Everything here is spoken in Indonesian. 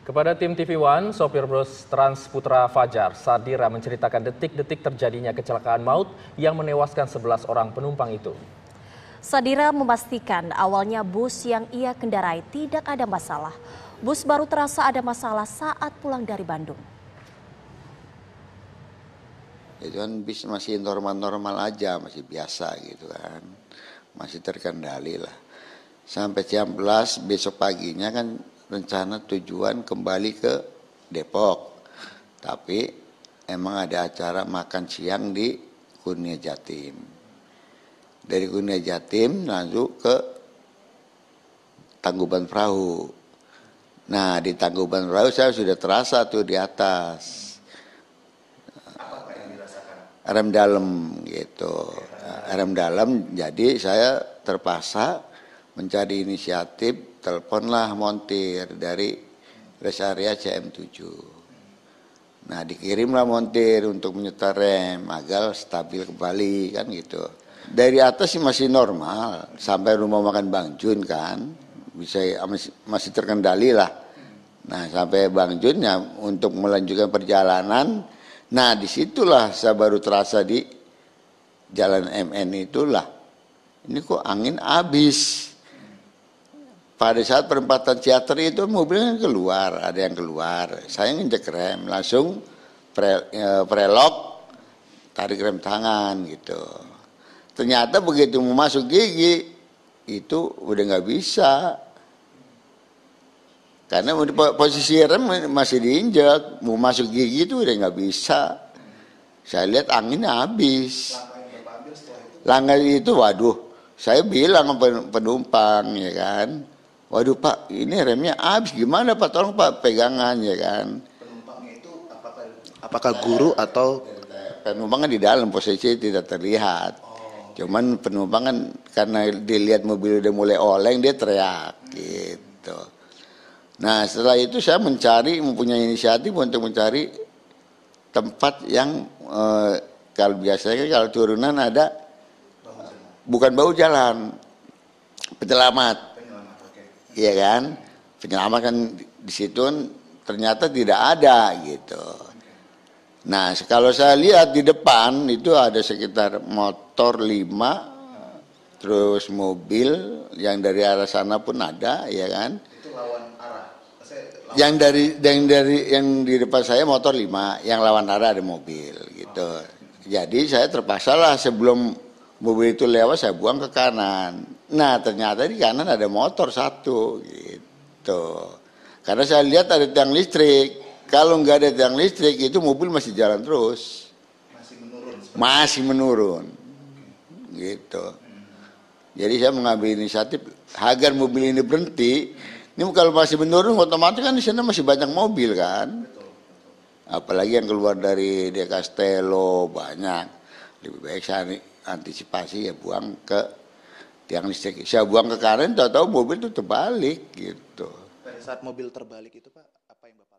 Kepada tim TV One, sopir bus Trans Putra Fajar Sadira menceritakan detik-detik terjadinya kecelakaan maut yang menewaskan 11 orang penumpang itu. Sadira memastikan awalnya bus yang ia kendarai tidak ada masalah. Bus baru terasa ada masalah saat pulang dari Bandung. Itu kan bis masih normal-normal aja, masih biasa gitu kan. Masih terkendali lah. Sampai jam 11 besok paginya kan rencana tujuan kembali ke Depok. Tapi emang ada acara makan siang di Kurnia Jatim. Dari Kurnia Jatim lanjut ke Tangguban Perahu. Nah di Tangguban Perahu saya sudah terasa tuh di atas. Rem dalam gitu. Rem dalam jadi saya terpaksa mencari inisiatif, teleponlah montir dari res area CM7. Nah dikirimlah montir untuk menyetar rem agar stabil kembali kan gitu. Dari atas sih masih normal sampai rumah makan Bang Jun kan bisa masih terkendali lah. Nah sampai Bang Jun ya untuk melanjutkan perjalanan. Nah disitulah saya baru terasa di jalan MN itulah. Ini kok angin habis pada saat perempatan teater itu mobilnya keluar, ada yang keluar. Saya nginjek rem, langsung pre, e, eh, prelok, tarik rem tangan gitu. Ternyata begitu mau masuk gigi, itu udah nggak bisa. Karena posisi rem masih diinjak, mau masuk gigi itu udah nggak bisa. Saya lihat angin habis. Langgar itu waduh, saya bilang penumpang ya kan, Waduh Pak, ini remnya habis gimana Pak? Tolong Pak pegangan ya kan. Penumpangnya itu apakah, apakah guru atau penumpangnya kan di dalam posisi tidak terlihat. Oh. Cuman penumpang kan karena dilihat mobil udah mulai oleng dia teriak gitu. Nah setelah itu saya mencari mempunyai inisiatif untuk mencari tempat yang eh, kalau biasanya kan kalau turunan ada bukan bau jalan penyelamat Iya kan? penyelamatan di situ kan ternyata tidak ada gitu. Nah, kalau saya lihat di depan itu ada sekitar motor lima, terus mobil yang dari arah sana pun ada, ya kan? Itu lawan arah. yang dari yang dari yang di depan saya motor lima, yang lawan arah ada mobil gitu. Oh. Jadi saya terpaksa lah sebelum mobil itu lewat saya buang ke kanan Nah ternyata di kanan ada motor satu gitu. Karena saya lihat ada tiang listrik. Kalau nggak ada tiang listrik itu mobil masih jalan terus. Masih menurun. Masih menurun. Gitu. Jadi saya mengambil inisiatif agar mobil ini berhenti. Ini kalau masih menurun otomatis kan di sana masih banyak mobil kan. Apalagi yang keluar dari De Castello banyak. Lebih baik saya antisipasi ya buang ke tiang listrik saya buang ke kanan tahu-tahu mobil itu terbalik gitu pada saat mobil terbalik itu pak apa yang bapak